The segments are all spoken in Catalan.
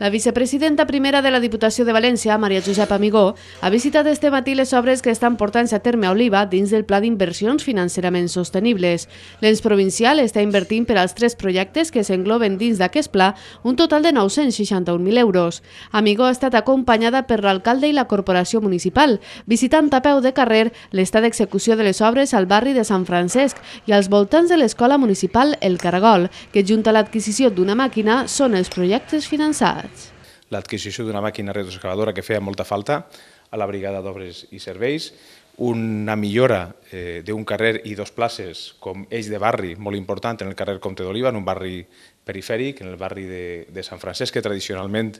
La vicepresidenta primera de la Diputació de València, Maria Josep Amigó, ha visitat este matí les obres que estan portant-se a terme a Oliva dins del Pla d'Inversions Financerament Sostenibles. L'ens provincial està invertint per als tres projectes que s'engloben dins d'aquest pla un total de 961.000 euros. Amigó ha estat acompanyada per l'alcalde i la corporació municipal, visitant a peu de carrer l'estat d'execució de les obres al barri de Sant Francesc i als voltants de l'escola municipal El Caragol, que junta l'adquisició d'una màquina són els projectes finançats maig. L'adquisició d'una màquina retroexcavadora que feia molta falta a la Brigada d'Obres i Serveis, una millora eh, d'un carrer i dos places com eix de barri molt important en el carrer Comte d'Oliva, en un barri perifèric, en el barri de, de Sant Francesc, que tradicionalment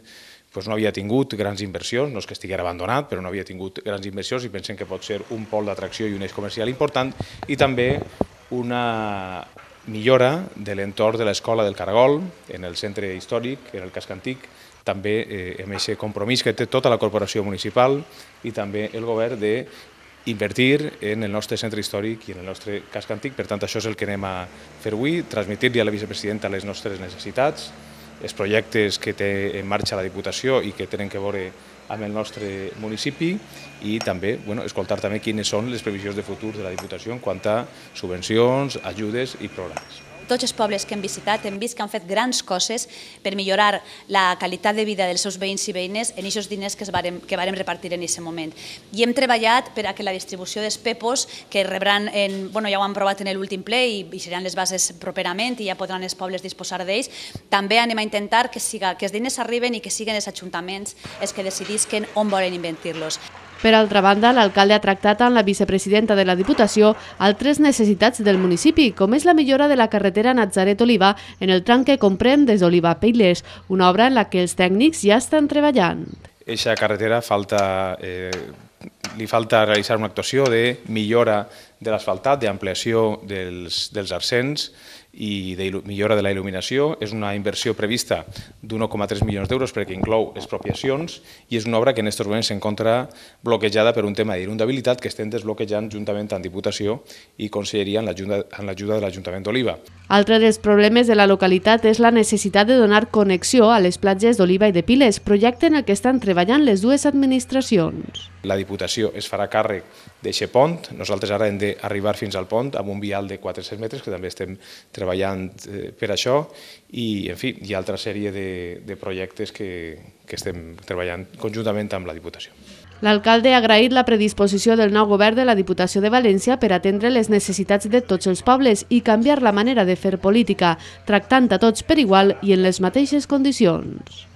pues, no havia tingut grans inversions, no és que estiguera abandonat, però no havia tingut grans inversions i pensem que pot ser un pol d'atracció i un eix comercial important i també una, millora de l'entorn de l'escola del Caragol, en el centre històric, en el casc antic, també eh, amb aquest compromís que té tota la corporació municipal i també el govern de invertir en el nostre centre històric i en el nostre casc antic. Per tant, això és el que anem a fer avui, transmitir-li a la vicepresidenta les nostres necessitats, els projectes que té en marxa la Diputació i que tenen que veure amb el nostre municipi i també bueno, escoltar també quines són les previsions de futur de la Diputació en quant a subvencions, ajudes i programes tots els pobles que hem visitat hem vist que han fet grans coses per millorar la qualitat de vida dels seus veïns i veïnes en aquests diners que, es que repartir en aquest moment. I hem treballat per a que la distribució dels PEPOs, que rebran, en, bueno, ja ho han provat en l'últim ple i, i seran les bases properament i ja podran els pobles disposar d'ells, també anem a intentar que, siga, que els diners arriben i que siguin els ajuntaments els que decidisquen on volen inventir los per altra banda, l'alcalde ha tractat amb la vicepresidenta de la Diputació altres necessitats del municipi, com és la millora de la carretera Nazaret-Oliva en el tram que comprèn des d'Oliva Peilers, una obra en la que els tècnics ja estan treballant. Eixa carretera falta, eh, li falta realitzar una actuació de millora de l'asfaltat, d'ampliació dels, dels arcens, i de millora de la il·luminació. És una inversió prevista d'1,3 milions d'euros perquè inclou expropiacions i és una obra que en aquests moments s'encontra bloquejada per un tema d'inundabilitat que estem desbloquejant juntament amb Diputació i Conselleria en l'ajuda de l'Ajuntament d'Oliva. Altre dels problemes de la localitat és la necessitat de donar connexió a les platges d'Oliva i de Piles, projecte en el que estan treballant les dues administracions. La Diputació es farà càrrec d'aquest pont, nosaltres ara hem d'arribar fins al pont amb un vial de 400 metres que també estem treballant treballant eh, per això i, en fi, hi ha altra sèrie de, de projectes que, que estem treballant conjuntament amb la Diputació. L'alcalde ha agraït la predisposició del nou govern de la Diputació de València per atendre les necessitats de tots els pobles i canviar la manera de fer política, tractant a tots per igual i en les mateixes condicions.